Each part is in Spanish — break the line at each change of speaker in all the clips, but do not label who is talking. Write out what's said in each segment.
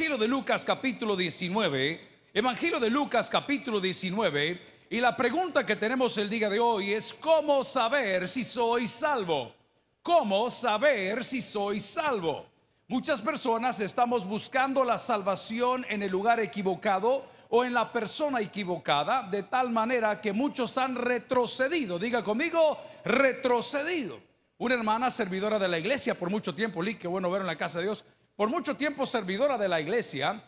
Evangelio de Lucas capítulo 19, Evangelio de Lucas capítulo 19, y la pregunta que tenemos el día de hoy es, ¿cómo saber si soy salvo? ¿Cómo saber si soy salvo? Muchas personas estamos buscando la salvación en el lugar equivocado o en la persona equivocada, de tal manera que muchos han retrocedido. Diga conmigo, retrocedido. Una hermana servidora de la iglesia por mucho tiempo, Lee, que bueno ver en la casa de Dios, por mucho tiempo servidora de la iglesia,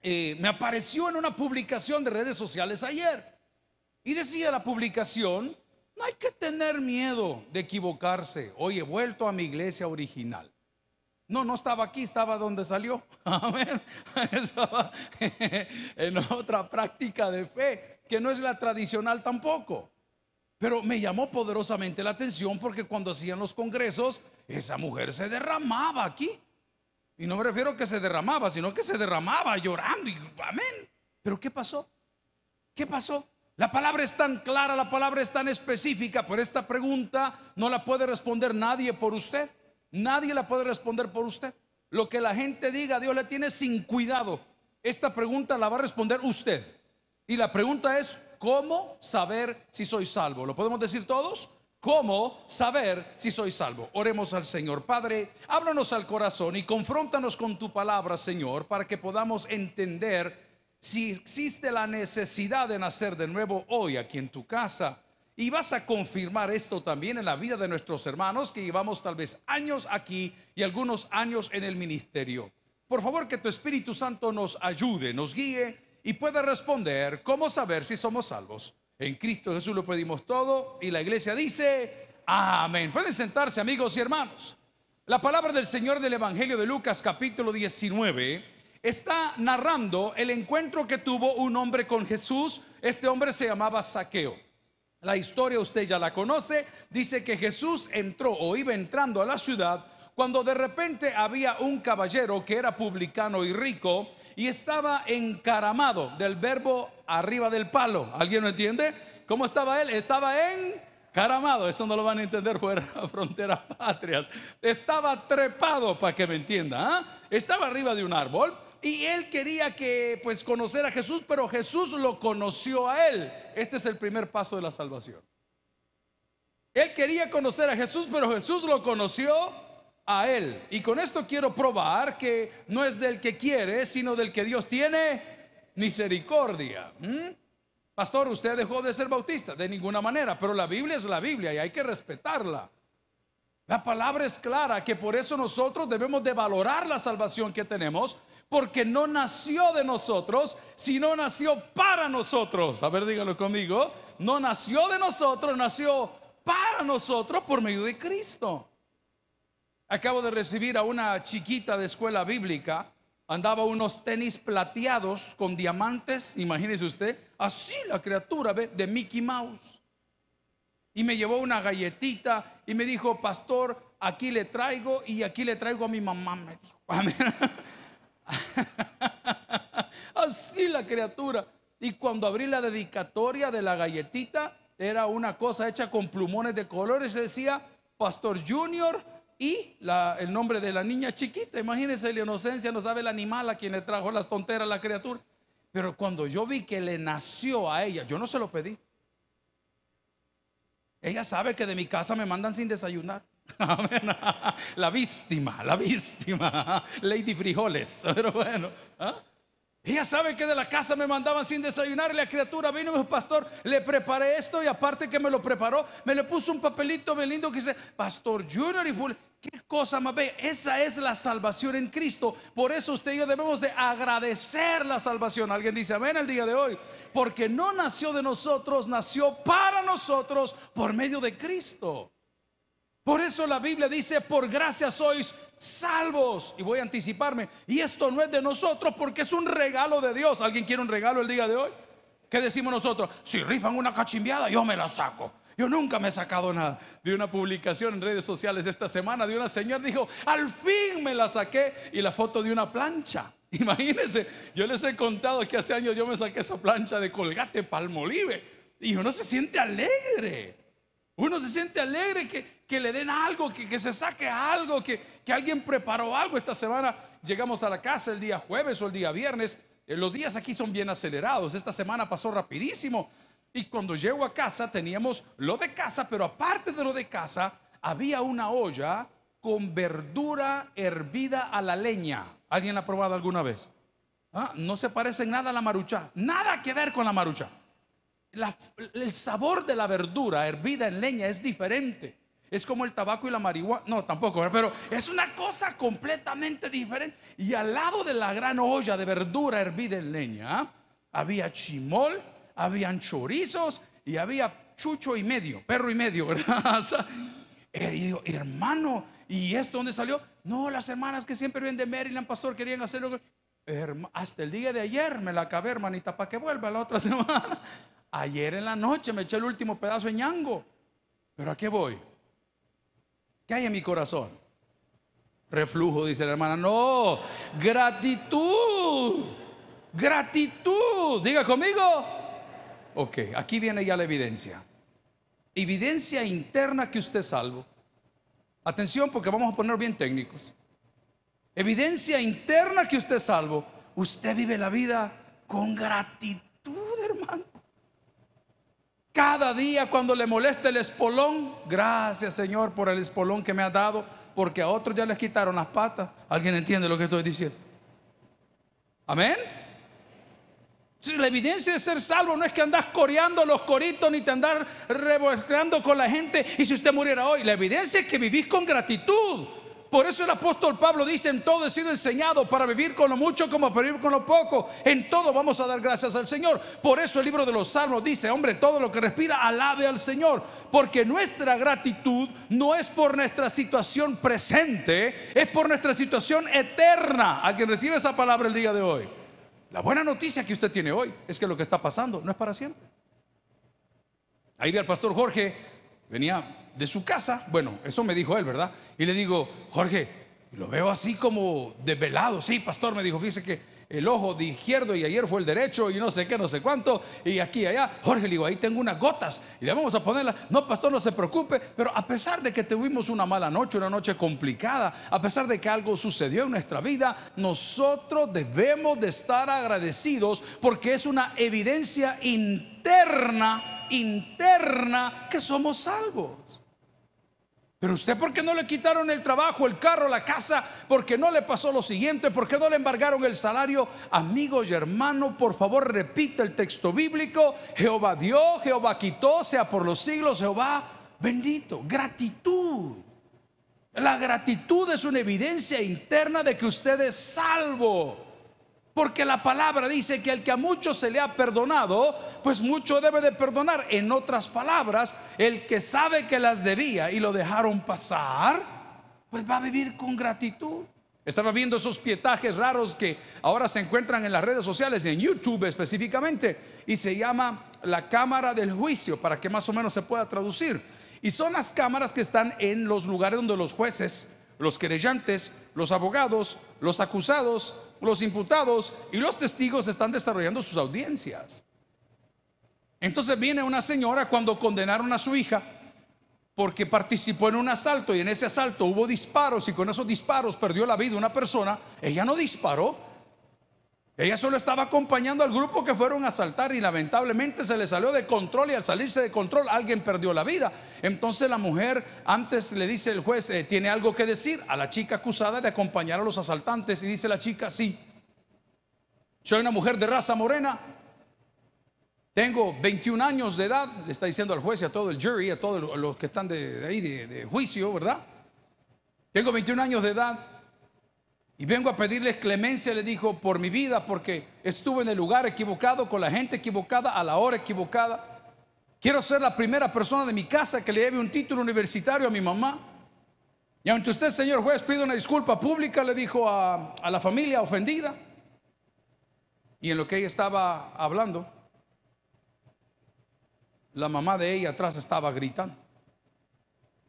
eh, me apareció en una publicación de redes sociales ayer. Y decía la publicación, no hay que tener miedo de equivocarse. Hoy he vuelto a mi iglesia original. No, no estaba aquí, estaba donde salió. Amén. Estaba en otra práctica de fe, que no es la tradicional tampoco. Pero me llamó poderosamente la atención porque cuando hacían los congresos, esa mujer se derramaba aquí. Y no me refiero que se derramaba, sino que se derramaba llorando. Y, Amén. Pero ¿qué pasó? ¿Qué pasó? La palabra es tan clara, la palabra es tan específica, pero esta pregunta no la puede responder nadie por usted. Nadie la puede responder por usted. Lo que la gente diga, Dios la tiene sin cuidado. Esta pregunta la va a responder usted. Y la pregunta es, ¿cómo saber si soy salvo? ¿Lo podemos decir todos? ¿Cómo saber si soy salvo? Oremos al Señor. Padre, háblanos al corazón y confróntanos con tu palabra, Señor, para que podamos entender si existe la necesidad de nacer de nuevo hoy aquí en tu casa. Y vas a confirmar esto también en la vida de nuestros hermanos que llevamos tal vez años aquí y algunos años en el ministerio. Por favor, que tu Espíritu Santo nos ayude, nos guíe y pueda responder cómo saber si somos salvos. En Cristo Jesús lo pedimos todo y la iglesia dice, amén. Pueden sentarse amigos y hermanos. La palabra del Señor del Evangelio de Lucas capítulo 19 está narrando el encuentro que tuvo un hombre con Jesús. Este hombre se llamaba Saqueo. La historia usted ya la conoce. Dice que Jesús entró o iba entrando a la ciudad cuando de repente había un caballero que era publicano y rico y estaba encaramado, del verbo arriba del palo. ¿Alguien lo entiende? ¿Cómo estaba él? Estaba encaramado, eso no lo van a entender fuera de frontera patrias. Estaba trepado, para que me entienda. ¿ah? Estaba arriba de un árbol y él quería que pues conocer a Jesús, pero Jesús lo conoció a él. Este es el primer paso de la salvación. Él quería conocer a Jesús, pero Jesús lo conoció a Él. Y con esto quiero probar que no es del que quiere, sino del que Dios tiene misericordia. ¿Mm? Pastor, usted dejó de ser bautista, de ninguna manera, pero la Biblia es la Biblia y hay que respetarla. La palabra es clara, que por eso nosotros debemos de valorar la salvación que tenemos, porque no nació de nosotros, sino nació para nosotros. A ver, dígalo conmigo, no nació de nosotros, nació para nosotros por medio de Cristo. Acabo de recibir a una chiquita de escuela bíblica, andaba unos tenis plateados con diamantes, imagínese usted, así la criatura de Mickey Mouse. Y me llevó una galletita y me dijo, pastor, aquí le traigo y aquí le traigo a mi mamá, me dijo. así la criatura. Y cuando abrí la dedicatoria de la galletita, era una cosa hecha con plumones de colores, decía, Pastor Junior, y el nombre de la niña chiquita. Imagínense la inocencia, no sabe el animal a quien le trajo las tonteras la criatura. Pero cuando yo vi que le nació a ella, yo no se lo pedí. Ella sabe que de mi casa me mandan sin desayunar. la víctima, la víctima, Lady Frijoles. Pero bueno, ¿ah? ella sabe que de la casa me mandaban sin desayunar. Y la criatura vino y me dijo, Pastor, le preparé esto. Y aparte que me lo preparó, me le puso un papelito bien lindo que dice Pastor Junior y Full. Qué cosa más ve Esa es la salvación en Cristo. Por eso usted y yo debemos de agradecer la salvación. Alguien dice amén el día de hoy. Porque no nació de nosotros, nació para nosotros por medio de Cristo. Por eso la Biblia dice, por gracia sois salvos. Y voy a anticiparme. Y esto no es de nosotros porque es un regalo de Dios. ¿Alguien quiere un regalo el día de hoy? ¿Qué decimos nosotros? Si rifan una cachimbiada, yo me la saco. Yo nunca me he sacado nada. Vi una publicación en redes sociales esta semana de una señora, dijo, al fin me la saqué y la foto de una plancha. Imagínense, yo les he contado que hace años yo me saqué esa plancha de colgate palmolive y uno se siente alegre. Uno se siente alegre que, que le den algo, que, se saque algo, que, que, alguien preparó algo. Esta semana llegamos a la casa el día jueves o el día viernes. Eh, los días aquí son bien acelerados. Esta semana pasó rapidísimo. Y cuando llego a casa teníamos lo de casa, pero aparte de lo de casa, había una olla con verdura hervida a la leña. ¿Alguien la ha probado alguna vez? Ah, no se parece en nada a la marucha. Nada que ver con la marucha. el sabor de la verdura hervida en leña es diferente. Es como el tabaco y la marihuana. No, tampoco, pero es una cosa completamente diferente. Y al lado de la gran olla de verdura hervida en leña había chimol, habían chorizos y había chucho y medio, perro y medio, ¿verdad? hermano, ¿y esto dónde salió? No, las hermanas que siempre vienen de Maryland, pastor, querían hacerlo. Hasta el día de ayer me la acabé, hermanita, para que vuelva la otra semana. Ayer en la noche me eché el último pedazo de ñango. Pero ¿a qué voy? ¿Qué hay en mi corazón? Reflujo, dice la hermana. No, gratitud. Gratitud. Diga conmigo, Ok, aquí viene ya la evidencia. Evidencia interna que usted salvo. Atención porque vamos a poner bien técnicos. Evidencia interna que usted salvo. Usted vive la vida con gratitud, hermano. Cada día cuando le molesta el espolón, gracias Señor por el espolón que me ha dado, porque a otros ya les quitaron las patas. ¿Alguien entiende lo que estoy diciendo? Amén. La evidencia de ser salvo no es que andas coreando los coritos ni te andar revolcando con la gente y si usted muriera hoy. La evidencia es que vivís con gratitud. Por eso el apóstol Pablo dice, en todo he sido enseñado para vivir con lo mucho como para vivir con lo poco. En todo vamos a dar gracias al Señor. Por eso el libro de los Salmos dice, hombre, todo lo que respira, alabe al Señor. Porque nuestra gratitud no es por nuestra situación presente, es por nuestra situación eterna. quien recibe esa palabra el día de hoy? La buena noticia que usted tiene hoy es que lo que está pasando no es para siempre. Ahí vi al pastor Jorge, venía de su casa, bueno, eso me dijo él, ¿verdad? Y le digo, Jorge, lo veo así como desvelado. Sí, pastor, me dijo, fíjese que el ojo de izquierdo y ayer fue el derecho y no sé qué, no sé cuánto, y aquí y allá. Jorge, le digo, ahí tengo unas gotas y le vamos a ponerlas. No, pastor, no se preocupe, pero a pesar de que tuvimos una mala noche, una noche complicada, a pesar de que algo sucedió en nuestra vida, nosotros debemos de estar agradecidos porque es una evidencia interna, interna, que somos salvos. Pero usted, ¿por qué no le quitaron el trabajo, el carro, la casa? ¿Por qué no le pasó lo siguiente? ¿Por qué no le embargaron el salario? Amigo y hermano, por favor, repita el texto bíblico. Jehová dio, Jehová quitó, sea por los siglos, Jehová bendito. Gratitud. La gratitud es una evidencia interna de que usted es salvo. Porque la palabra dice que el que a muchos se le ha perdonado, pues mucho debe de perdonar. En otras palabras, el que sabe que las debía y lo dejaron pasar, pues va a vivir con gratitud. Estaba viendo esos pietajes raros que ahora se encuentran en las redes sociales, en YouTube específicamente, y se llama la cámara del juicio, para que más o menos se pueda traducir. Y son las cámaras que están en los lugares donde los jueces, los querellantes, los abogados, los acusados los imputados y los testigos están desarrollando sus audiencias. Entonces viene una señora cuando condenaron a su hija porque participó en un asalto y en ese asalto hubo disparos y con esos disparos perdió la vida una persona, ella no disparó, ella solo estaba acompañando al grupo que fueron a asaltar y lamentablemente se le salió de control y al salirse de control alguien perdió la vida. Entonces la mujer antes le dice el juez, eh, ¿tiene algo que decir a la chica acusada de acompañar a los asaltantes? Y dice la chica, sí. Soy una mujer de raza morena, tengo 21 años de edad, le está diciendo al juez y a todo el jury, a todos los que están de, ahí de, juicio, ¿verdad? Tengo 21 años de edad, y vengo a pedirles clemencia, le dijo, por mi vida, porque estuve en el lugar equivocado, con la gente equivocada, a la hora equivocada. Quiero ser la primera persona de mi casa que le lleve un título universitario a mi mamá. Y ante usted, señor juez, pide una disculpa pública, le dijo a, a la familia ofendida. Y en lo que ella estaba hablando, la mamá de ella atrás estaba gritando.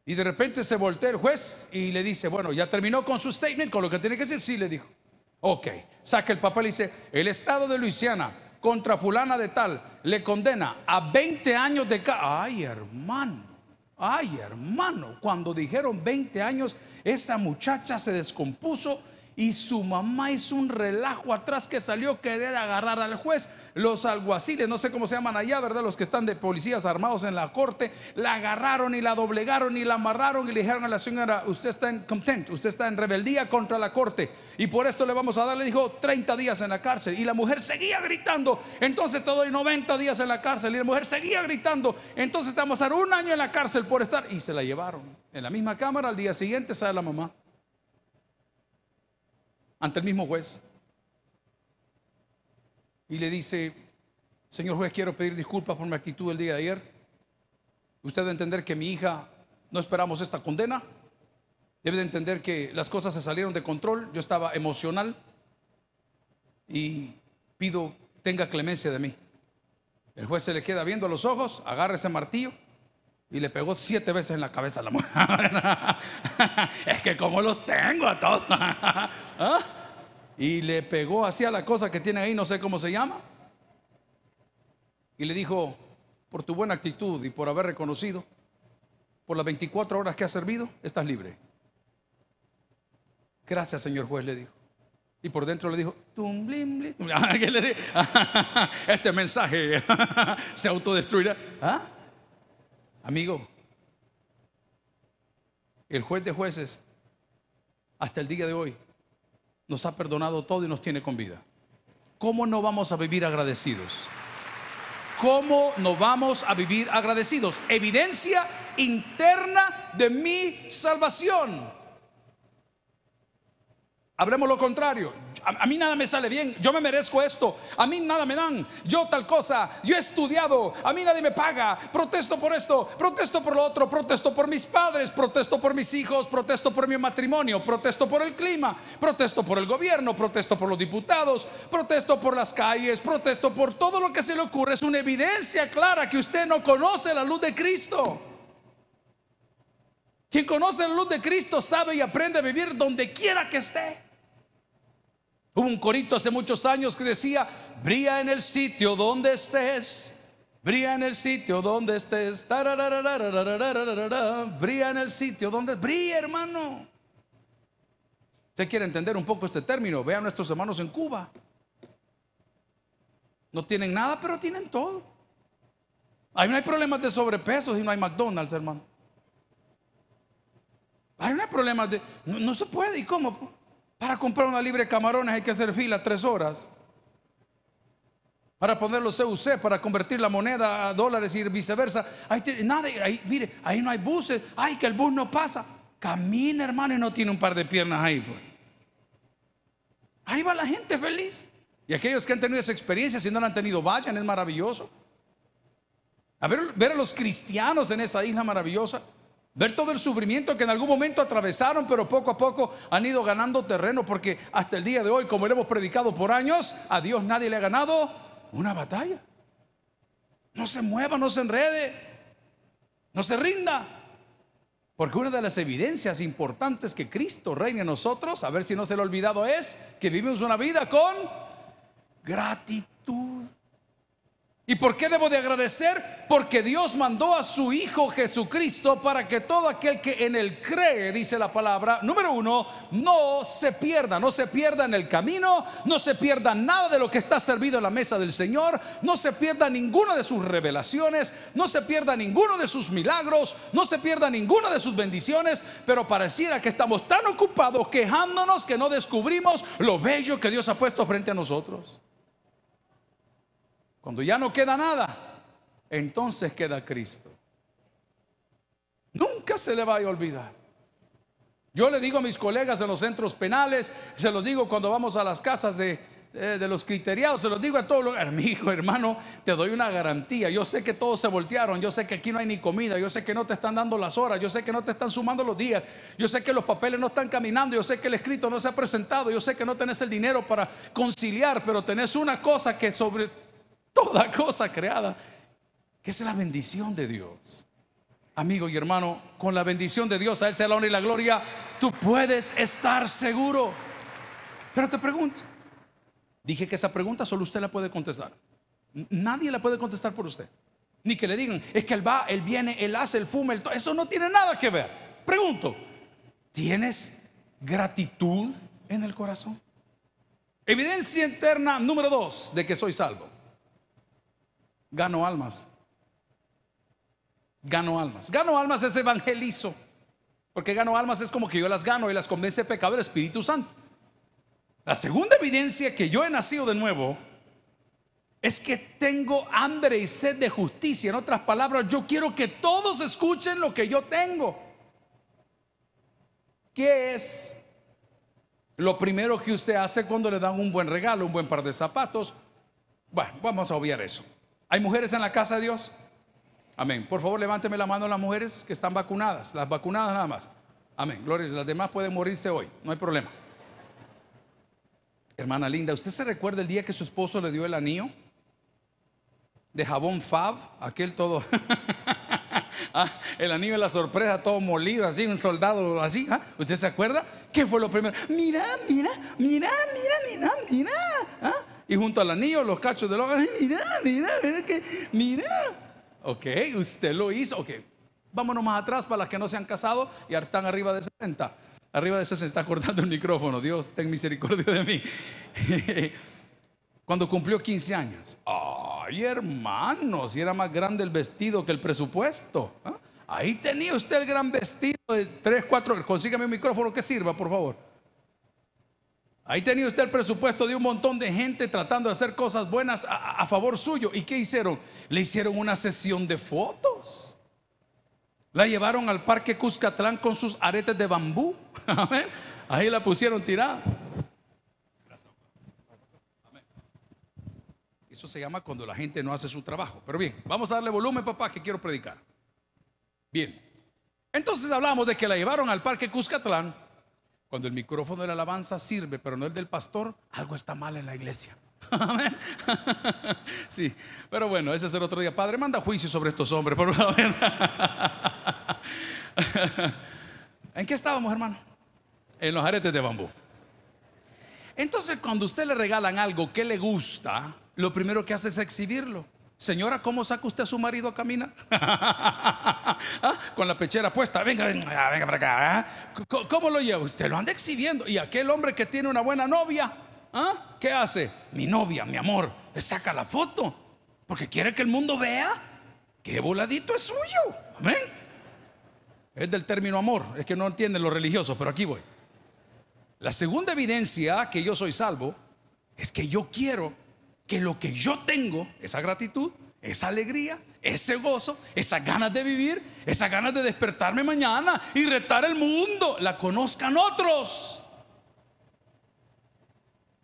Y de repente se voltea el juez y le dice, bueno, ya terminó con su statement, con lo que tiene que decir, sí le dijo. Ok, saca el papel y dice, el Estado de Luisiana contra fulana de tal le condena a 20 años de cárcel. Ay, hermano, ay, hermano, cuando dijeron 20 años, esa muchacha se descompuso y su mamá hizo un relajo atrás que salió querer agarrar al juez. Los alguaciles, no sé cómo se llaman allá, ¿verdad? Los que están de policías armados en la corte, la agarraron y la doblegaron y la amarraron y le dijeron a la señora, usted está en contento, usted está en rebeldía contra la corte y por esto le vamos a dar, le dijo, 30 días en la cárcel. Y la mujer seguía gritando, entonces te doy 90 días en la cárcel. Y la mujer seguía gritando, entonces te vamos a dar un año en la cárcel por estar. Y se la llevaron. En la misma cámara, al día siguiente sale la mamá ante el mismo juez y le dice, señor juez, quiero pedir disculpas por mi actitud el día de ayer. Usted debe entender que mi hija no esperamos esta condena. Debe de entender que las cosas se salieron de control. Yo estaba emocional y pido tenga clemencia de mí. El juez se le queda viendo los ojos, agarra ese martillo y le pegó siete veces en la cabeza a la mujer. es que como los tengo a todos. ¿Ah? Y le pegó así a la cosa que tiene ahí, no sé cómo se llama. Y le dijo, por tu buena actitud y por haber reconocido, por las 24 horas que has servido, estás libre. Gracias, señor juez, le dijo. Y por dentro le dijo, le dijo? este mensaje se autodestruirá. ¿Ah? Amigo, el juez de jueces, hasta el día de hoy, nos ha perdonado todo y nos tiene con vida. ¿Cómo no vamos a vivir agradecidos? ¿Cómo no vamos a vivir agradecidos? Evidencia interna de mi salvación. Hablemos lo contrario. A, mí nada me sale bien. Yo me merezco esto. A mí nada me dan. Yo tal cosa. Yo he estudiado. A mí nadie me paga. Protesto por esto. Protesto por lo otro. Protesto por mis padres. Protesto por mis hijos. Protesto por mi matrimonio. Protesto por el clima. Protesto por el gobierno. Protesto por los diputados. Protesto por las calles. Protesto por todo lo que se le ocurre. Es una evidencia clara que usted no conoce la luz de Cristo. Quien conoce la luz de Cristo sabe y aprende a vivir donde quiera que esté. Hubo un corito hace muchos años que decía, brilla en el sitio donde estés. Brilla en el sitio donde estés. Brilla en el sitio donde... Brilla, hermano. Usted quiere entender un poco este término. Vean nuestros hermanos en Cuba. No tienen nada, pero tienen todo. Ahí no hay problemas de sobrepeso y no hay McDonald's, hermano. Ahí no hay problemas de... No, no se puede. ¿Y cómo? Para comprar una libre de camarones hay que hacer fila tres horas. Para poner los CUC, para convertir la moneda a dólares y viceversa. Ahí mire, ahí no hay buses. Ay, que el bus no pasa. Camina, hermano, y no tiene un par de piernas ahí. Pues. Ahí va la gente feliz. Y aquellos que han tenido esa experiencia, si no la han tenido, vayan, es maravilloso. A ver, ver a los cristianos en esa isla maravillosa Ver todo el sufrimiento que en algún momento atravesaron, pero poco a poco han ido ganando terreno, porque hasta el día de hoy, como le hemos predicado por años, a Dios nadie le ha ganado una batalla. No se mueva, no se enrede, no se rinda. Porque una de las evidencias importantes que Cristo reina en nosotros, a ver si no se lo ha olvidado, es que vivimos una vida con gratitud. ¿Y por qué debo de agradecer? Porque Dios mandó a su Hijo Jesucristo para que todo aquel que en Él cree, dice la palabra, número uno, no se pierda, no se pierda en el camino, no se pierda nada de lo que está servido en la mesa del Señor, no se pierda ninguna de sus revelaciones, no se pierda ninguno de sus milagros, no se pierda ninguna de sus bendiciones, pero pareciera que estamos tan ocupados quejándonos que no descubrimos lo bello que Dios ha puesto frente a nosotros. Cuando ya no queda nada, entonces queda Cristo. Nunca se le va a olvidar. Yo le digo a mis colegas en los centros penales, se los digo cuando vamos a las casas de, eh, los criteriados, se los digo a todos los hermano, te doy una garantía. Yo sé que todos se voltearon, yo sé que aquí no hay ni comida, yo sé que no te están dando las horas, yo sé que no te están sumando los días, yo sé que los papeles no están caminando, yo sé que el escrito no se ha presentado, yo sé que no tenés el dinero para conciliar, pero tenés una cosa que sobre toda cosa creada, que es la bendición de Dios. Amigo y hermano, con la bendición de Dios, a Él sea la honra y la gloria, tú puedes estar seguro. Pero te pregunto, dije que esa pregunta solo usted la puede contestar. Nadie la puede contestar por usted. Ni que le digan, es que Él va, Él viene, Él hace, Él fuma, eso no tiene nada que ver. Pregunto, ¿tienes gratitud en el corazón? Evidencia interna número dos de que soy salvo. Gano almas. Gano almas. Gano almas es evangelizo. Porque gano almas es como que yo las gano y las convence pecador pecado del Espíritu Santo. La segunda evidencia que yo he nacido de nuevo es que tengo hambre y sed de justicia. En otras palabras, yo quiero que todos escuchen lo que yo tengo. ¿Qué es lo primero que usted hace cuando le dan un buen regalo, un buen par de zapatos? Bueno, vamos a obviar eso. ¿Hay mujeres en la casa de Dios? Amén. Por favor, levánteme la mano a las mujeres que están vacunadas, las vacunadas nada más. Amén. Gloria, las demás pueden morirse hoy, no hay problema. Hermana linda, ¿usted se recuerda el día que su esposo le dio el anillo? De jabón Fab, aquel todo. Ah, el anillo de la sorpresa, todo molido, así, un soldado así. ¿ah? ¿Usted se acuerda? ¿Qué fue lo primero? Mira, mira, mira, mira, mira, mira. ¿ah? y junto al anillo los cachos de ojo. mira, mira, mira que, Ok, usted lo hizo. Ok, vámonos más atrás para las que no se han casado y ahora están arriba de 60. Arriba de 60 está cortando el micrófono. Dios, ten misericordia de mí. Cuando cumplió 15 años. Ay, hermano, si era más grande el vestido que el presupuesto. ¿ah? Ahí tenía usted el gran vestido de 3, 4. Consígame un micrófono que sirva, por favor. Ahí tenía usted el presupuesto de un montón de gente tratando de hacer cosas buenas a, favor suyo. ¿Y qué hicieron? Le hicieron una sesión de fotos. La llevaron al parque Cuscatlán con sus aretes de bambú. Amén. Ahí la pusieron tirada. Eso se llama cuando la gente no hace su trabajo. Pero bien, vamos a darle volumen, papá, que quiero predicar. Bien. Entonces hablamos de que la llevaron al parque Cuscatlán cuando el micrófono de la alabanza sirve, pero no el del pastor, algo está mal en la iglesia. sí, pero bueno, ese es el otro día. Padre, manda juicio sobre estos hombres, por favor. ¿En qué estábamos, hermano? En los aretes de bambú. Entonces, cuando usted le regalan algo que le gusta, lo primero que hace es exhibirlo. Señora, ¿cómo saca usted a su marido a caminar? Ah, con la pechera puesta, venga, venga, venga para acá. ¿ah? ¿Cómo lo lleva? Usted lo anda exhibiendo. Y aquel hombre que tiene una buena novia, ¿ah? ¿qué hace? Mi novia, mi amor, le saca la foto. Porque quiere que el mundo vea que voladito es suyo. Amén. Es del término amor, es que no entienden los religiosos, pero aquí voy. La segunda evidencia que yo soy salvo es que yo quiero que lo que yo tengo, esa gratitud, esa alegría, ese gozo, esas ganas de vivir, esas ganas de despertarme mañana y retar el mundo, la conozcan otros.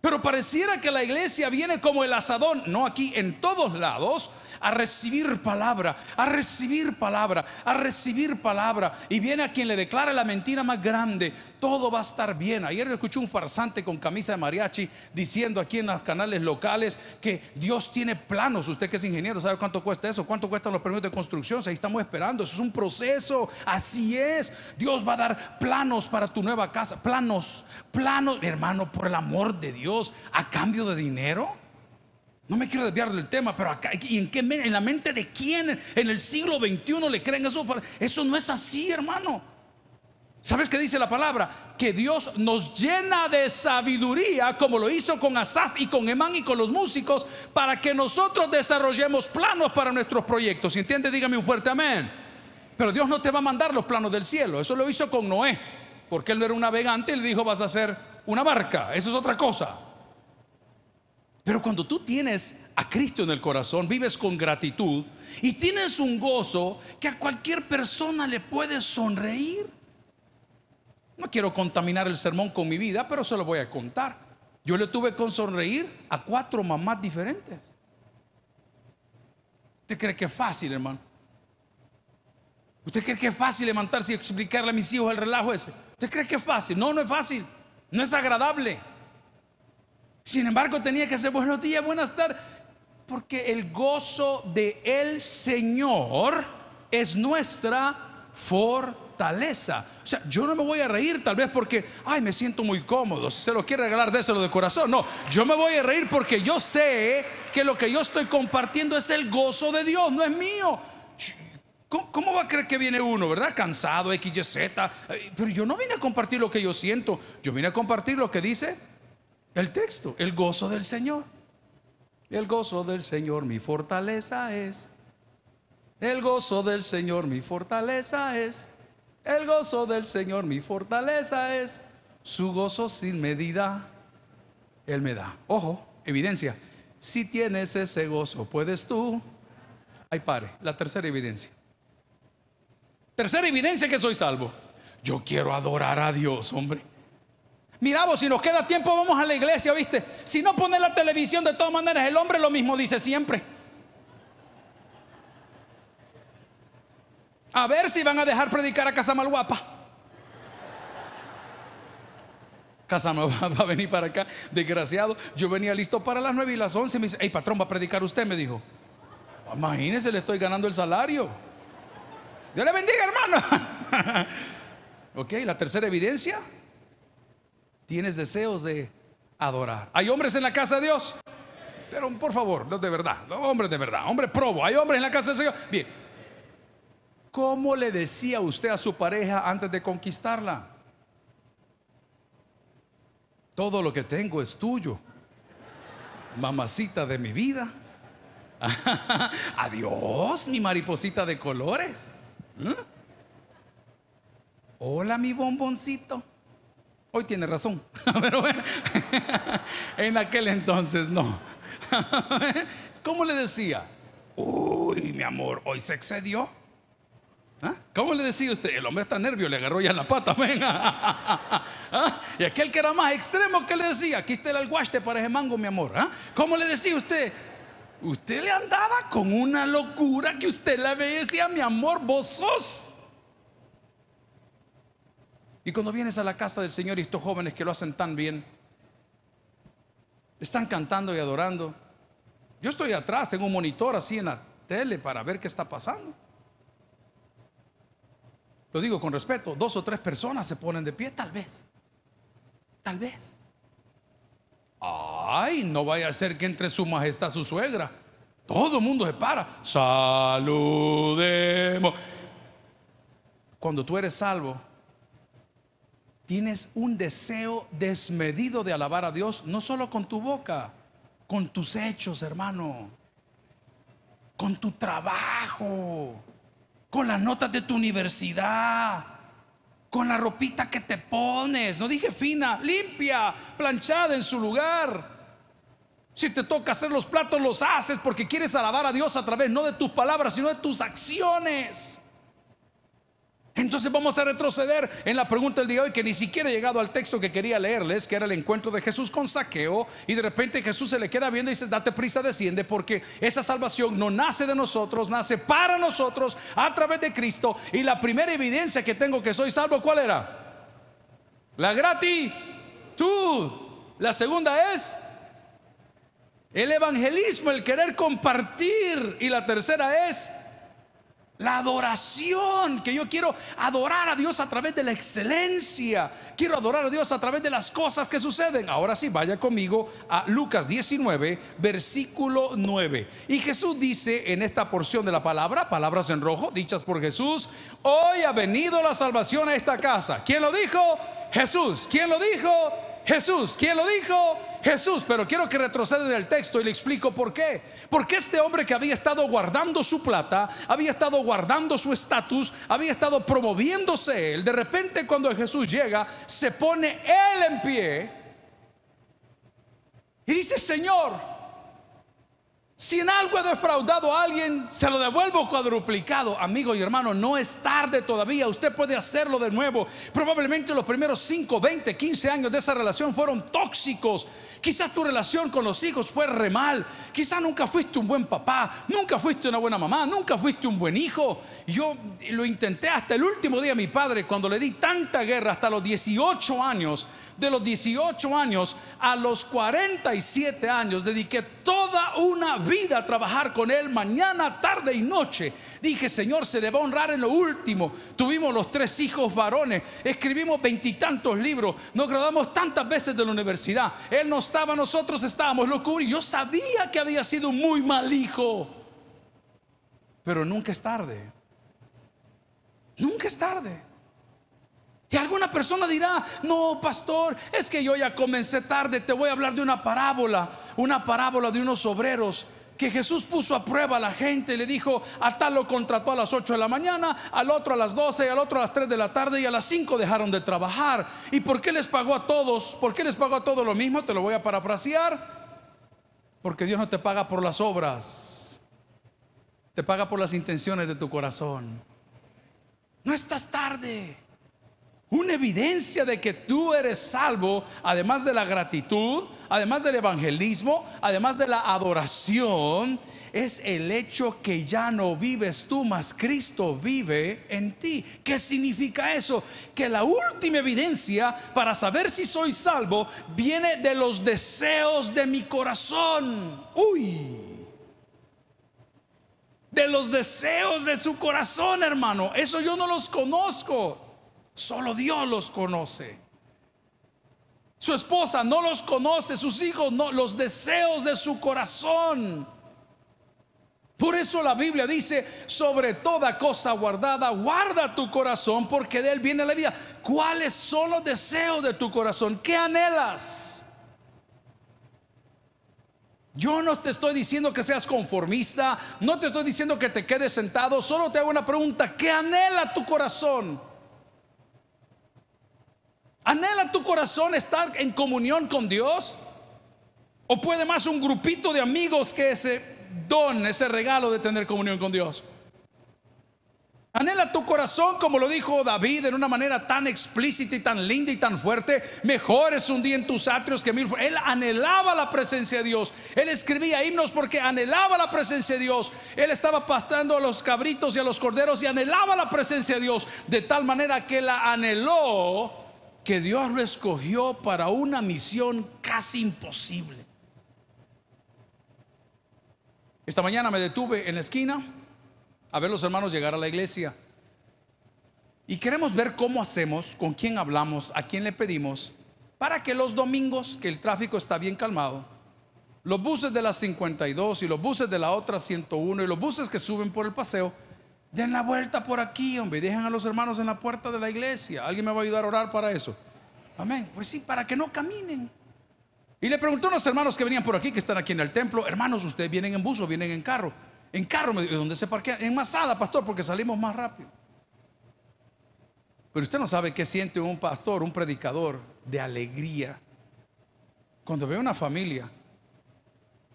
Pero pareciera que la iglesia viene como el asadón, no aquí, en todos lados, a recibir palabra, a recibir palabra, a recibir palabra. Y viene a quien le declara la mentira más grande, todo va a estar bien. Ayer escuché un farsante con camisa de mariachi diciendo aquí en los canales locales que Dios tiene planos. Usted que es ingeniero sabe cuánto cuesta eso, cuánto cuestan los permisos de construcción. Ahí estamos esperando, eso es un proceso, así es. Dios va a dar planos para tu nueva casa, planos, planos, hermano, por el amor de Dios, a cambio de dinero. No me quiero desviar del tema, pero acá, ¿y en, qué, en la mente de quién en el siglo XXI le creen eso? Eso no es así, hermano. ¿Sabes qué dice la palabra? Que Dios nos llena de sabiduría, como lo hizo con Asaf y con Emán y con los músicos, para que nosotros desarrollemos planos para nuestros proyectos. ¿Entiende? Dígame un fuerte amén. Pero Dios no te va a mandar los planos del cielo. Eso lo hizo con Noé, porque él no era un navegante y le dijo, vas a hacer una barca. Eso es otra cosa. Pero cuando tú tienes a Cristo en el corazón, vives con gratitud y tienes un gozo que a cualquier persona le puede sonreír. No quiero contaminar el sermón con mi vida, pero se lo voy a contar. Yo le tuve con sonreír a cuatro mamás diferentes. ¿Usted cree que es fácil, hermano? ¿Usted cree que es fácil levantarse y explicarle a mis hijos el relajo ese? ¿Usted cree que es fácil? No, no es fácil. No es agradable. Sin embargo, tenía que hacer buenos días, buenas tardes, porque el gozo de el Señor es nuestra fortaleza. O sea, yo no me voy a reír tal vez porque, ay, me siento muy cómodo, si se lo quiere regalar, déselo de corazón. No, yo me voy a reír porque yo sé que lo que yo estoy compartiendo es el gozo de Dios, no es mío. ¿Cómo, va a creer que viene uno, verdad? Cansado, X, Y, Z. Eh, pero yo no vine a compartir lo que yo siento. Yo vine a compartir lo que dice el texto, el gozo del Señor. El gozo del Señor mi fortaleza es. El gozo del Señor mi fortaleza es. El gozo del Señor mi fortaleza es. Su gozo sin medida, Él me da. Ojo, evidencia. Si tienes ese gozo, puedes tú. Ahí pare, la tercera evidencia. Tercera evidencia que soy salvo. Yo quiero adorar a Dios, hombre. Mira vos, si nos queda tiempo vamos a la iglesia, ¿viste? Si no ponen la televisión, de todas maneras el hombre lo mismo dice siempre. A ver si van a dejar predicar a Casa Malguapa. Casa a venir para acá. Desgraciado, yo venía listo para las 9 y las 11. Me dice, hey patrón, ¿va a predicar usted? Me dijo. Imagínese, le estoy ganando el salario. Dios le bendiga, hermano. ok, la tercera evidencia tienes deseos de adorar. ¿Hay hombres en la casa de Dios? Pero por favor, no de verdad, no, hombres de verdad, hombre probo, hay hombres en la casa del Señor. Bien, ¿cómo le decía usted a su pareja antes de conquistarla? Todo lo que tengo es tuyo, mamacita de mi vida. Adiós, mi mariposita de colores. ¿Mm? Hola, mi bomboncito. Hoy tiene razón, pero en aquel entonces no. ¿Cómo le decía? Uy, mi amor, hoy se excedió. ¿Ah? ¿Cómo le decía usted? El hombre está nervio, le agarró ya la pata. Venga. ¿Ah? Y aquel que era más extremo, ¿qué le decía? Aquí está el alguaste para ese mango, mi amor. ¿ah? ¿Cómo le decía usted? Usted le andaba con una locura que usted la veía decía, mi amor, vos sos. Y cuando vienes a la casa del Señor y estos jóvenes que lo hacen tan bien, están cantando y adorando. Yo estoy atrás, tengo un monitor así en la tele para ver qué está pasando. Lo digo con respeto, dos o tres personas se ponen de pie, tal vez. Tal vez. Ay, no vaya a ser que entre su majestad su suegra. Todo el mundo se para. Saludemos. Cuando tú eres salvo, tienes un deseo desmedido de alabar a Dios, no solo con tu boca, con tus hechos, hermano, con tu trabajo, con las notas de tu universidad, con la ropita que te pones, no dije fina, limpia, planchada en su lugar. Si te toca hacer los platos, los haces porque quieres alabar a Dios a través no de tus palabras, sino de tus acciones. Entonces vamos a retroceder en la pregunta del día de hoy, que ni siquiera he llegado al texto que quería leerles, que era el encuentro de Jesús con saqueo, y de repente Jesús se le queda viendo y dice, date prisa, desciende, porque esa salvación no nace de nosotros, nace para nosotros a través de Cristo. Y la primera evidencia que tengo que soy salvo, ¿cuál era? La gratitud. La segunda es el evangelismo, el querer compartir. Y la tercera es la adoración, que yo quiero adorar a Dios a través de la excelencia. Quiero adorar a Dios a través de las cosas que suceden. Ahora sí, vaya conmigo a Lucas 19, versículo 9. Y Jesús dice en esta porción de la palabra, palabras en rojo, dichas por Jesús, hoy ha venido la salvación a esta casa. ¿Quién lo dijo? Jesús. ¿Quién lo dijo? Jesús. ¿Quién lo dijo? Jesús. Pero quiero que retroceda del el texto y le explico por qué. Porque este hombre que había estado guardando su plata, había estado guardando su estatus, había estado promoviéndose él, de repente cuando Jesús llega, se pone él en pie y dice, Señor, si en algo he defraudado a alguien, se lo devuelvo cuadruplicado. Amigo y hermano, no es tarde todavía. Usted puede hacerlo de nuevo. Probablemente los primeros 5, 20, 15 años de esa relación fueron tóxicos. Quizás tu relación con los hijos fue re mal. Quizás nunca fuiste un buen papá, nunca fuiste una buena mamá, nunca fuiste un buen hijo. Yo lo intenté hasta el último día a mi padre cuando le di tanta guerra hasta los 18 años. De los 18 años a los 47 años dediqué toda una vida a trabajar con él mañana, tarde y noche Dije, Señor, se le va honrar en lo último. Tuvimos los tres hijos varones, escribimos veintitantos libros, nos graduamos tantas veces de la universidad. Él no estaba, nosotros estábamos, lo cubrí. Yo sabía que había sido un muy mal hijo, pero nunca es tarde. Nunca es tarde. Y alguna persona dirá, no, pastor, es que yo ya comencé tarde, te voy a hablar de una parábola, una parábola de unos obreros Jesús puso a prueba a la gente le dijo, a tal lo contrató a las 8 de la mañana, al otro a las 12, y al otro a las 3 de la tarde y a las 5 dejaron de trabajar. ¿Y por qué les pagó a todos? ¿Por qué les pagó a todos lo mismo? Te lo voy a parafrasear. Porque Dios no te paga por las obras, te paga por las intenciones de tu corazón. No estás tarde. Una evidencia de que tú eres salvo, además de la gratitud, además del evangelismo, además de la adoración, es el hecho que ya no vives tú, más Cristo vive en ti. ¿Qué significa eso? Que la última evidencia para saber si soy salvo viene de los deseos de mi corazón. Uy de los deseos de su corazón, hermano. Eso yo no los conozco. Solo Dios los conoce. Su esposa no los conoce, sus hijos no, los deseos de su corazón. Por eso la Biblia dice, sobre toda cosa guardada, guarda tu corazón porque de él viene la vida. ¿Cuáles son los deseos de tu corazón? ¿Qué anhelas? Yo no te estoy diciendo que seas conformista, no te estoy diciendo que te quedes sentado, solo te hago una pregunta, ¿qué anhela tu corazón? ¿Anhela tu corazón estar en comunión con Dios? ¿O puede más un grupito de amigos que ese don, ese regalo de tener comunión con Dios? Anhela tu corazón, como lo dijo David en una manera tan explícita y tan linda y tan fuerte. Mejor es un día en tus atrios que mil. Él anhelaba la presencia de Dios. Él escribía himnos porque anhelaba la presencia de Dios. Él estaba pastando a los cabritos y a los corderos y anhelaba la presencia de Dios. De tal manera que la anheló que Dios lo escogió para una misión casi imposible. Esta mañana me detuve en la esquina a ver los hermanos llegar a la iglesia. Y queremos ver cómo hacemos, con quién hablamos, a quién le pedimos, para que los domingos, que el tráfico está bien calmado, los buses de las 52 y los buses de la otra 101 y los buses que suben por el paseo Den la vuelta por aquí, hombre. Dejen a los hermanos en la puerta de la iglesia. ¿Alguien me va a ayudar a orar para eso? Amén. Pues sí, para que no caminen. Y le preguntó a los hermanos que venían por aquí, que están aquí en el templo, hermanos, ustedes vienen en bus o vienen en carro. En carro, me ¿dónde se parquean? En Masada, pastor, porque salimos más rápido. Pero usted no sabe qué siente un pastor, un predicador de alegría cuando ve a una familia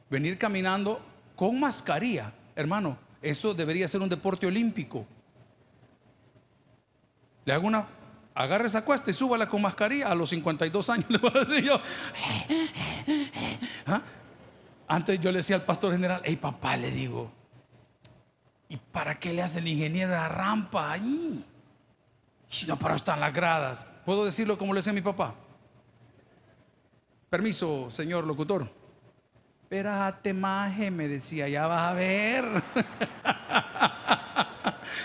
venir caminando con mascarilla, hermano, eso debería ser un deporte olímpico. Le hago una. Agarre esa cuesta y súbala con mascarilla. A los 52 años le voy a decir yo. ¿Ah? Antes yo le decía al pastor general, hey papá, le digo, ¿y para qué le hace el ingeniero la rampa ahí? Si no, pero están las gradas. ¿Puedo decirlo como le decía mi papá? Permiso, señor locutor. Espérate, maje, me decía, ya vas a ver.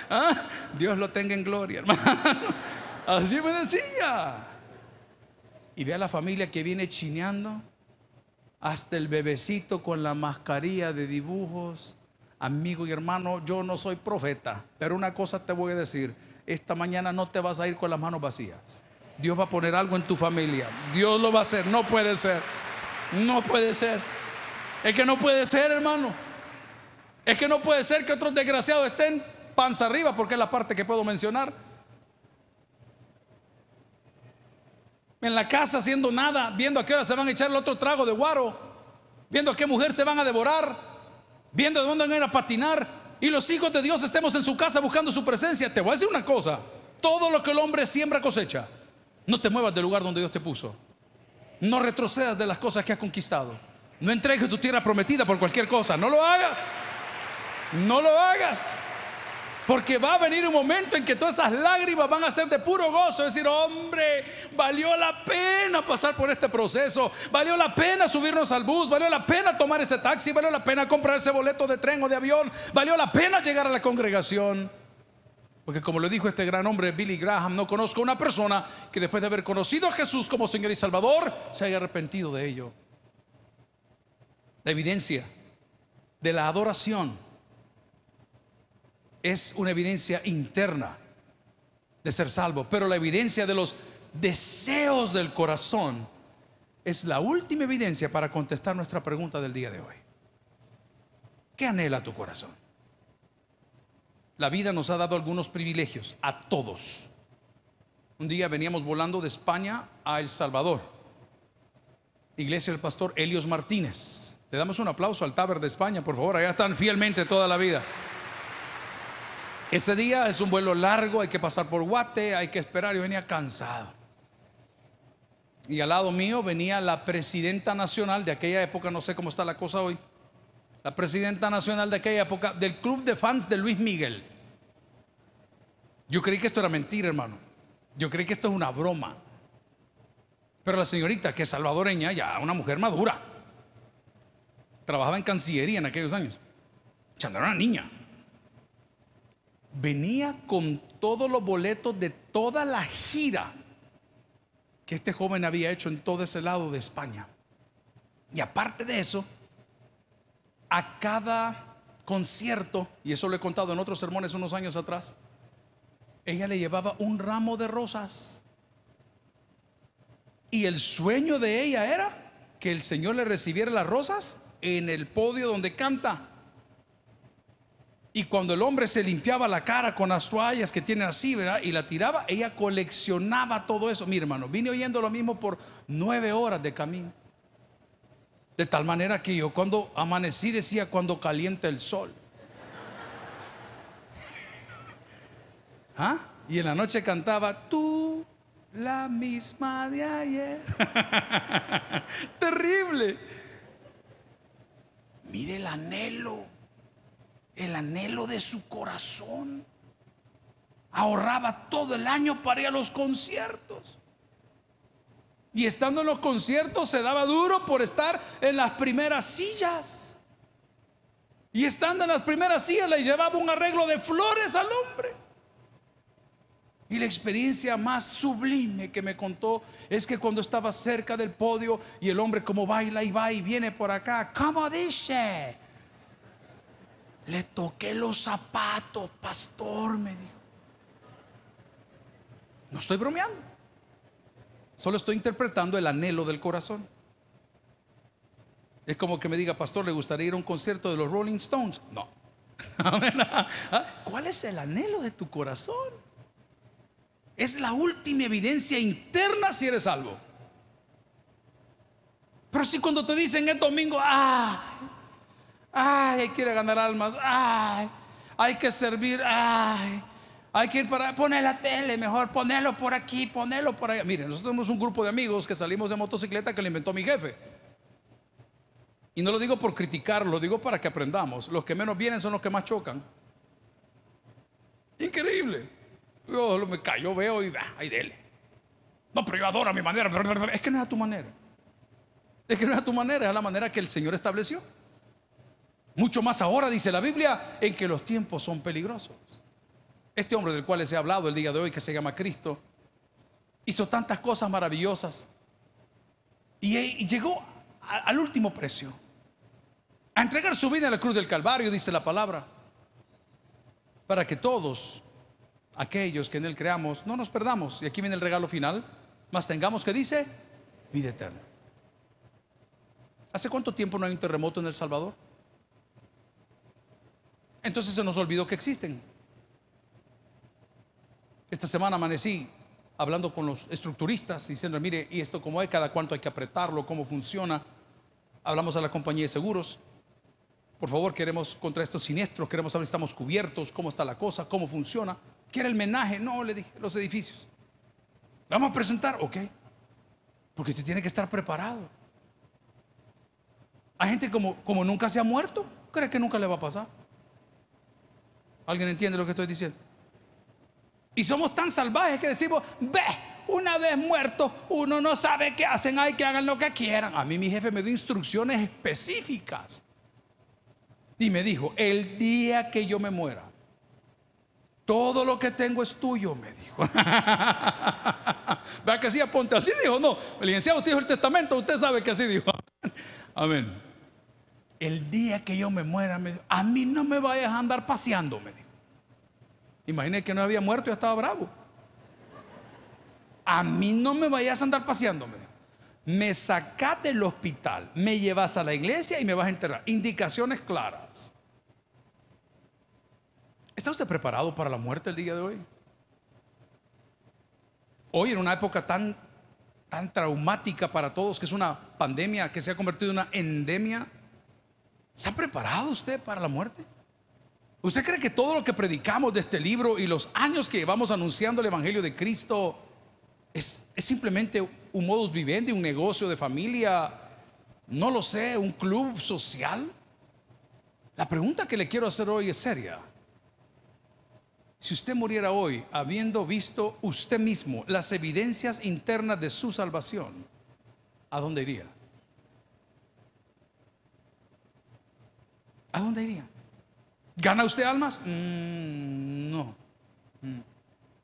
Ah, Dios lo tenga en gloria, hermano. Así me decía. Y ve a la familia que viene chineando, hasta el bebecito con la mascarilla de dibujos. Amigo y hermano, yo no soy profeta, pero una cosa te voy a decir, esta mañana no te vas a ir con las manos vacías. Dios va a poner algo en tu familia. Dios lo va a hacer, no puede ser. No puede ser. Es que no puede ser, hermano. Es que no puede ser que otros desgraciados estén panza arriba, porque es la parte que puedo mencionar. En la casa haciendo nada, viendo a qué hora se van a echar el otro trago de guaro, viendo a qué mujer se van a devorar, viendo de dónde van a ir a patinar. Y los hijos de Dios estemos en su casa buscando su presencia. Te voy a decir una cosa, todo lo que el hombre siembra cosecha. No te muevas del lugar donde Dios te puso. No retrocedas de las cosas que has conquistado. No entregues tu tierra prometida por cualquier cosa. No lo hagas. No lo hagas. Porque va a venir un momento en que todas esas lágrimas van a ser de puro gozo. Es decir, hombre, valió la pena pasar por este proceso. Valió la pena subirnos al bus. Valió la pena tomar ese taxi. Valió la pena comprar ese boleto de tren o de avión. Valió la pena llegar a la congregación. Porque como lo dijo este gran hombre, Billy Graham, no conozco a una persona que después de haber conocido a Jesús como Señor y Salvador, se haya arrepentido de ello. La evidencia de la adoración es una evidencia interna de ser salvo, pero la evidencia de los deseos del corazón es la última evidencia para contestar nuestra pregunta del día de hoy. ¿Qué anhela tu corazón? La vida nos ha dado algunos privilegios a todos. Un día veníamos volando de España a El Salvador. Iglesia del pastor Helios Martínez. Le damos un aplauso al Taber de España, por favor, allá están fielmente toda la vida. Ese día es un vuelo largo, hay que pasar por Guate, hay que esperar. Yo venía cansado. Y al lado mío venía la presidenta nacional de aquella época, no sé cómo está la cosa hoy. La presidenta nacional de aquella época del club de fans de Luis Miguel. Yo creí que esto era mentira, hermano. Yo creí que esto es una broma. Pero la señorita, que es salvadoreña, ya una mujer madura trabajaba en Cancillería en aquellos años. Chandra era una niña. Venía con todos los boletos de toda la gira que este joven había hecho en todo ese lado de España. Y aparte de eso, a cada concierto, y eso lo he contado en otros sermones unos años atrás, ella le llevaba un ramo de rosas. Y el sueño de ella era que el Señor le recibiera las rosas en el podio donde canta. Y cuando el hombre se limpiaba la cara con las toallas que tiene así, ¿verdad? Y la tiraba, ella coleccionaba todo eso. Mi hermano, vine oyendo lo mismo por nueve horas de camino. De tal manera que yo cuando amanecí decía, cuando calienta el sol. ¿Ah? Y en la noche cantaba, tú la misma de ayer. Terrible. Mire el anhelo, el anhelo de su corazón. Ahorraba todo el año para ir a los conciertos. Y estando en los conciertos se daba duro por estar en las primeras sillas. Y estando en las primeras sillas le llevaba un arreglo de flores al hombre. Y la experiencia más sublime que me contó es que cuando estaba cerca del podio y el hombre como baila y va y viene por acá, ¿cómo dice? Le toqué los zapatos, pastor, me dijo. No estoy bromeando. Solo estoy interpretando el anhelo del corazón. Es como que me diga, pastor, ¿le gustaría ir a un concierto de los Rolling Stones? No. ¿Ah? ¿Cuál es el anhelo de tu corazón? Es la última evidencia interna si eres salvo. Pero si cuando te dicen el domingo, ay, ay, quiere ganar almas, ay, hay que servir, ay, hay que ir para poner la tele mejor, ponerlo por aquí, ponerlo por allá. Miren, nosotros tenemos un grupo de amigos que salimos de motocicleta que lo inventó mi jefe. Y no lo digo por criticar, lo digo para que aprendamos. Los que menos vienen son los que más chocan. Increíble. Yo me cayó, veo y va, ah, ahí dele. No, pero yo adoro a mi manera. Es que no es a tu manera. Es que no es a tu manera, es a la manera que el Señor estableció. Mucho más ahora, dice la Biblia, en que los tiempos son peligrosos. Este hombre del cual les he hablado el día de hoy, que se llama Cristo, hizo tantas cosas maravillosas y eh, llegó al último precio. A entregar su vida en la cruz del Calvario, dice la palabra, para que todos aquellos que en Él creamos, no nos perdamos. Y aquí viene el regalo final. Más tengamos que dice vida eterna. ¿Hace cuánto tiempo no hay un terremoto en El Salvador? Entonces se nos olvidó que existen. Esta semana amanecí hablando con los estructuristas, diciendo, mire, ¿y esto cómo es? ¿Cada cuánto hay que apretarlo? ¿Cómo funciona? Hablamos a la compañía de seguros. Por favor, queremos contra estos siniestros, queremos saber si estamos cubiertos, cómo está la cosa, cómo funciona. ¿Quiere el menaje? No, le dije, los edificios. Vamos a presentar, ok. Porque usted tiene que estar preparado. Hay gente como, como nunca se ha muerto, cree que nunca le va a pasar. ¿Alguien entiende lo que estoy diciendo? Y somos tan salvajes que decimos, ve, una vez muerto, uno no sabe qué hacen, hay que hagan lo que quieran. A mí mi jefe me dio instrucciones específicas. Y me dijo, el día que yo me muera, todo lo que tengo es tuyo, me dijo. Vea que sí, aponte. Así dijo, no. El licenciado, usted dijo el testamento, usted sabe que así dijo. Amén. El día que yo me muera, me dijo, a mí no me vayas a andar paseando, me dijo. que no había muerto y estaba bravo. A mí no me vayas a andar paseando, me dijo. Me sacás del hospital, me llevas a la iglesia y me vas a enterrar. Indicaciones claras. ¿Está usted preparado para la muerte el día de hoy? Hoy en una época tan, tan traumática para todos, que es una pandemia que se ha convertido en una endemia, ¿Se ha preparado usted para la muerte? ¿Usted cree que todo lo que predicamos de este libro y los años que llevamos anunciando el Evangelio de Cristo es, es simplemente un modus vivendi, un negocio de familia, no lo sé, un club social? La pregunta que le quiero hacer hoy es seria. Si usted muriera hoy habiendo visto usted mismo las evidencias internas de su salvación, ¿a dónde iría? ¿A dónde iría? ¿Gana usted almas? Mm, no. Mm.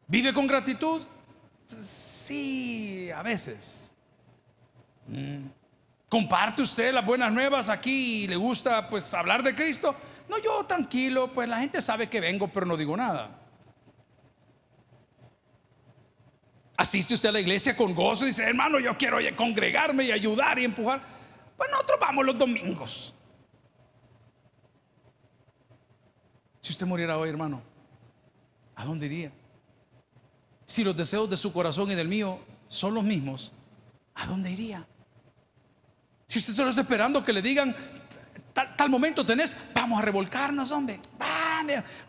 ¿Vive con gratitud? Sí, a veces. Mm. ¿Comparte usted las buenas nuevas aquí y le gusta pues hablar de Cristo? No, yo tranquilo, pues la gente sabe que vengo, pero no digo nada. asiste usted a la iglesia con gozo y dice, hermano, yo quiero congregarme y ayudar y empujar. Pues nosotros vamos los domingos. Si usted muriera hoy, hermano, ¿a dónde iría? Si los deseos de su corazón y del mío son los mismos, ¿a dónde iría? Si usted solo está esperando que le digan, tal, momento tenés, vamos a revolcarnos, hombre.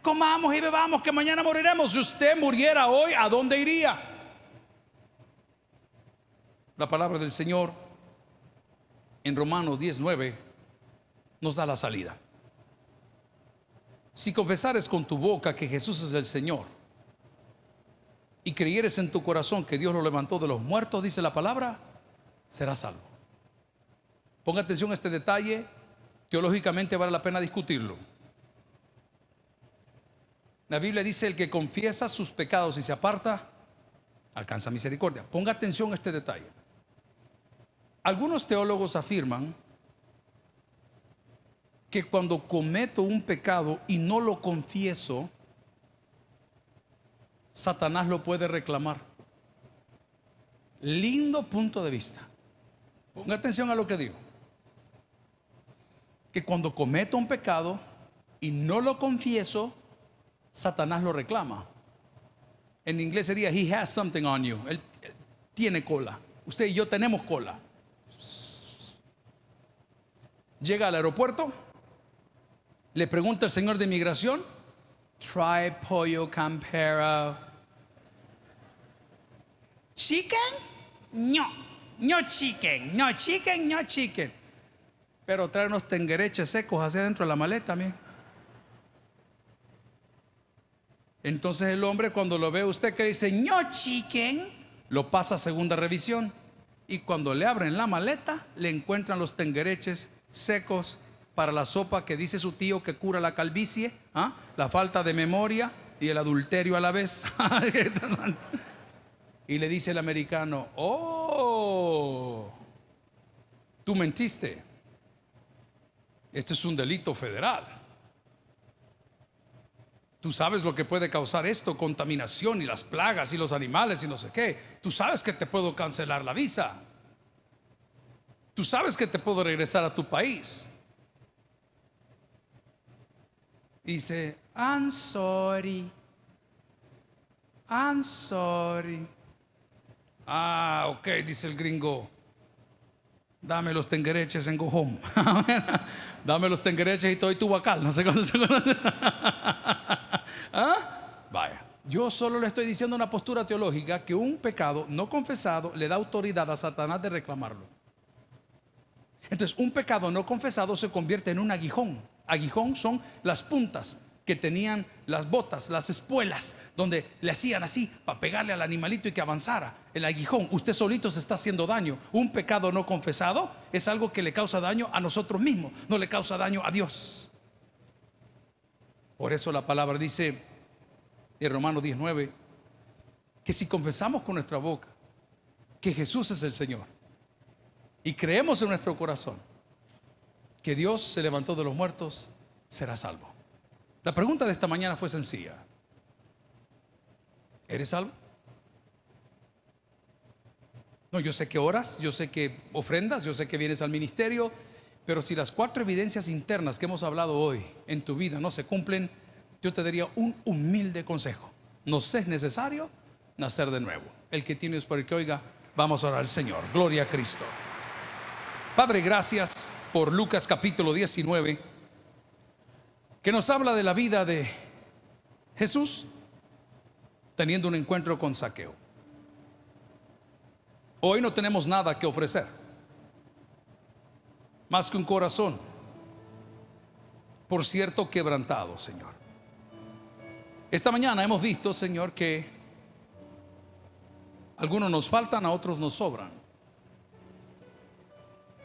comamos y bebamos, que mañana moriremos. Si usted muriera hoy, ¿a dónde iría? La palabra del Señor en Romanos 19 nos da la salida. Si confesares con tu boca que Jesús es el Señor y creyeres en tu corazón que Dios lo levantó de los muertos, dice la palabra, serás salvo. Ponga atención a este detalle, teológicamente vale la pena discutirlo. La Biblia dice, el que confiesa sus pecados y se aparta, alcanza misericordia. Ponga atención a este detalle. Algunos teólogos afirman que cuando cometo un pecado y no lo confieso, Satanás lo puede reclamar. Lindo punto de vista. Ponga atención a lo que digo. Que cuando cometo un pecado y no lo confieso, Satanás lo reclama. En inglés sería, he has something on you. Él, tiene cola. Usted y yo tenemos cola. Llega al aeropuerto, le pregunta al señor de inmigración, try pollo campero. Chicken? No, no chicken, no chicken, no chicken. Pero trae unos tenguereches secos hacia dentro de la maleta también. Entonces el hombre cuando lo ve usted que dice, no chicken, lo pasa a segunda revisión. Y cuando le abren la maleta, le encuentran los tenguereches secos para la sopa que dice su tío que cura la calvicie, ¿ah? la falta de memoria y el adulterio a la vez. y le dice el americano, oh, tú mentiste. Este es un delito federal. Tú sabes lo que puede causar esto, contaminación y las plagas y los animales y no sé qué. Tú sabes que te puedo cancelar la visa. Tú sabes que te puedo regresar a tu país. dice, I'm sorry. I'm sorry. Ah, ok, dice el gringo. Dame los tengereches en go Dame los tengereches y todo tu bacal. No sé cuándo se ¿Ah? Vaya. Yo solo le estoy diciendo una postura teológica que un pecado no confesado le da autoridad a Satanás de reclamarlo. Entonces, un pecado no confesado se convierte en un aguijón. Aguijón son las puntas que tenían las botas, las espuelas, donde le hacían así para pegarle al animalito y que avanzara. El aguijón, usted solito se está haciendo daño. Un pecado no confesado es algo que le causa daño a nosotros mismos, no le causa daño a Dios. Por eso la palabra dice en Romano 19 que si confesamos con nuestra boca que Jesús es el Señor y creemos en nuestro corazón que Dios se levantó de los muertos, será salvo. La pregunta de esta mañana fue sencilla. ¿Eres salvo? No, yo sé que oras, yo sé que ofrendas, yo sé que vienes al ministerio, pero si las cuatro evidencias internas que hemos hablado hoy en tu vida no se cumplen, yo te daría un humilde consejo. No es necesario nacer de nuevo. El que es por el que oiga, vamos a orar al Señor. Gloria a Cristo. Padre, gracias por Lucas capítulo 19, que nos habla de la vida de Jesús teniendo un encuentro con saqueo. Hoy no tenemos nada que ofrecer, más que un corazón, por cierto, quebrantado, Señor. Esta mañana hemos visto, Señor, que algunos nos faltan, a otros nos sobran.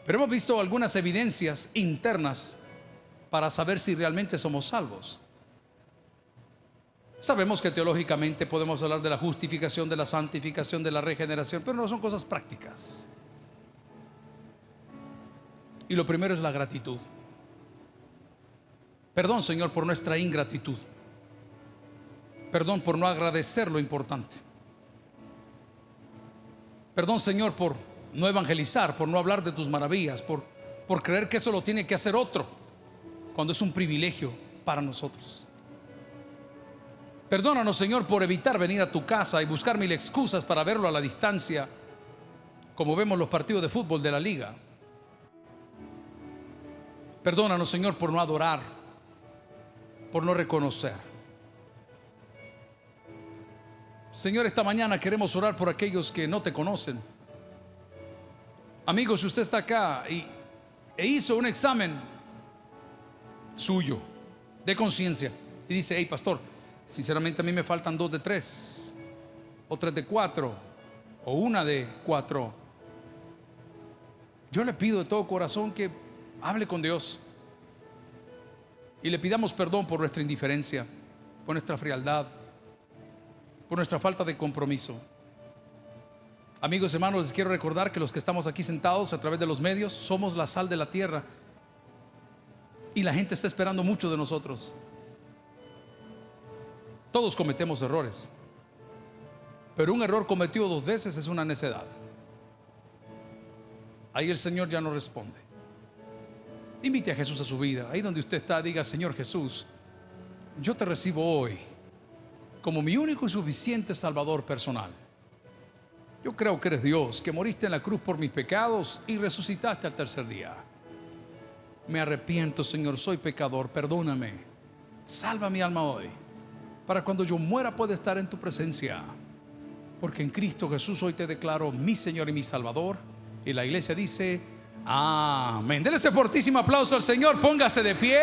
Pero hemos visto algunas evidencias internas para saber si realmente somos salvos. Sabemos que teológicamente podemos hablar de la justificación, de la santificación, de la regeneración, pero no son cosas prácticas. Y lo primero es la gratitud. Perdón, Señor, por nuestra ingratitud. Perdón por no agradecer lo importante. Perdón, Señor, por no evangelizar, por no hablar de tus maravillas, por, por creer que eso lo tiene que hacer otro, cuando es un privilegio para nosotros. Perdónanos, Señor, por evitar venir a tu casa y buscar mil excusas para verlo a la distancia, como vemos los partidos de fútbol de la liga. Perdónanos, Señor, por no adorar, por no reconocer. Señor, esta mañana queremos orar por aquellos que no te conocen Amigos, usted está acá y, e hizo un examen suyo de conciencia y dice, hey pastor, sinceramente a mí me faltan dos de tres, o tres de cuatro, o una de cuatro. Yo le pido de todo corazón que hable con Dios y le pidamos perdón por nuestra indiferencia, por nuestra frialdad, por nuestra falta de compromiso. Amigos, hermanos, les quiero recordar que los que estamos aquí sentados a través de los medios somos la sal de la tierra. Y la gente está esperando mucho de nosotros. Todos cometemos errores. Pero un error cometido dos veces es una necedad. Ahí el Señor ya no responde. Invite a Jesús a su vida. Ahí donde usted está, diga, Señor Jesús, yo te recibo hoy como mi único y suficiente Salvador personal. Yo creo que eres Dios, que moriste en la cruz por mis pecados y resucitaste al tercer día. Me arrepiento, Señor, soy pecador, perdóname. Salva mi alma hoy, para cuando yo muera pueda estar en tu presencia. Porque en Cristo Jesús hoy te declaro mi Señor y mi Salvador. Y la iglesia dice, amén. Denle ese fortísimo aplauso al Señor, póngase de pie.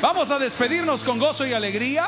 Vamos a despedirnos con gozo y alegría.